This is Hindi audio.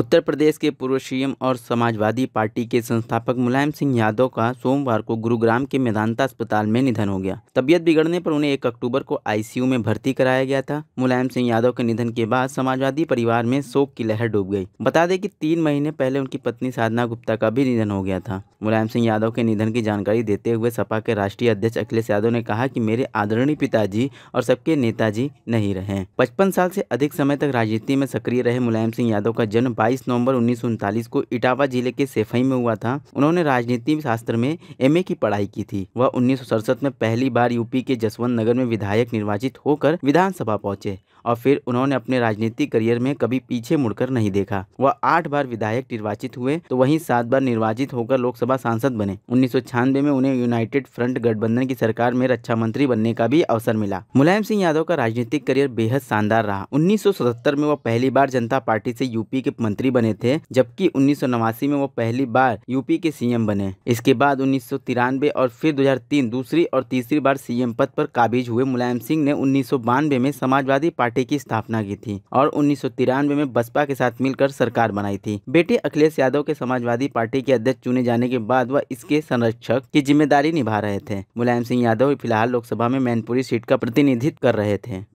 उत्तर प्रदेश के पूर्व सीएम और समाजवादी पार्टी के संस्थापक मुलायम सिंह यादव का सोमवार को गुरुग्राम के मेदांता अस्पताल में निधन हो गया तबियत बिगड़ने पर उन्हें एक अक्टूबर को आईसीयू में भर्ती कराया गया था मुलायम सिंह यादव के निधन के बाद समाजवादी परिवार में शोक की लहर डूब गई बता दें कि तीन महीने पहले उनकी पत्नी साधना गुप्ता का भी निधन हो गया था मुलायम सिंह यादव के निधन की जानकारी देते हुए सपा के राष्ट्रीय अध्यक्ष अखिलेश यादव ने कहा की मेरे आदरणीय पिताजी और सबके नेताजी नहीं रहे पचपन साल से अधिक समय तक राजनीति में सक्रिय रहे मुलायम सिंह यादव का जन्म बाईस 22 नवंबर उन्नीस को इटावा जिले के सेफई में हुआ था उन्होंने राजनीति शास्त्र में एमए की पढ़ाई की थी वह उन्नीस में पहली बार यूपी के जसवंत नगर में विधायक निर्वाचित होकर विधानसभा पहुंचे और फिर उन्होंने अपने राजनीतिक करियर में कभी पीछे मुड़कर नहीं देखा वह आठ बार विधायक निर्वाचित हुए तो वहीं सात बार निर्वाचित होकर लोकसभा सांसद बने उन्नीस में उन्हें यूनाइटेड फ्रंट गठबंधन की सरकार में रक्षा मंत्री बनने का भी अवसर मिला मुलायम सिंह यादव का राजनीतिक करियर बेहद शानदार रहा उन्नीस में वह पहली बार जनता पार्टी से यूपी के मंत्री बने थे जबकि उन्नीस में वो पहली बार यूपी के सीएम बने इसके बाद उन्नीस और फिर 2003 दूसरी और तीसरी बार सीएम पद पर काबिज हुए मुलायम सिंह ने उन्नीस में समाजवादी पार्टी की स्थापना की थी और उन्नीस में बसपा के साथ मिलकर सरकार बनाई थी बेटे अखिलेश यादव के समाजवादी पार्टी के अध्यक्ष चुने जाने के बाद वह इसके संरक्षक की जिम्मेदारी निभा रहे थे मुलायम सिंह यादव फिलहाल लोकसभा में मैनपुरी सीट का प्रतिनिधित्व कर रहे थे